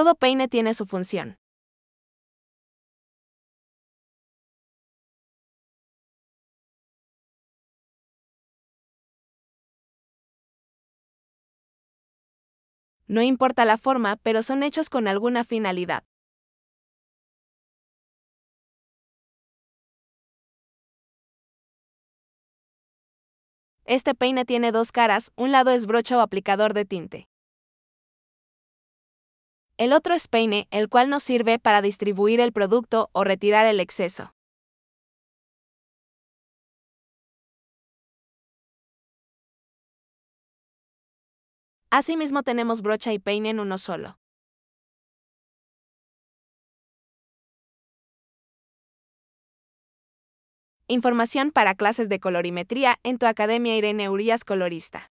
Todo peine tiene su función. No importa la forma, pero son hechos con alguna finalidad. Este peine tiene dos caras, un lado es brocha o aplicador de tinte. El otro es peine, el cual nos sirve para distribuir el producto o retirar el exceso. Asimismo tenemos brocha y peine en uno solo. Información para clases de colorimetría en tu Academia Irene Urias Colorista.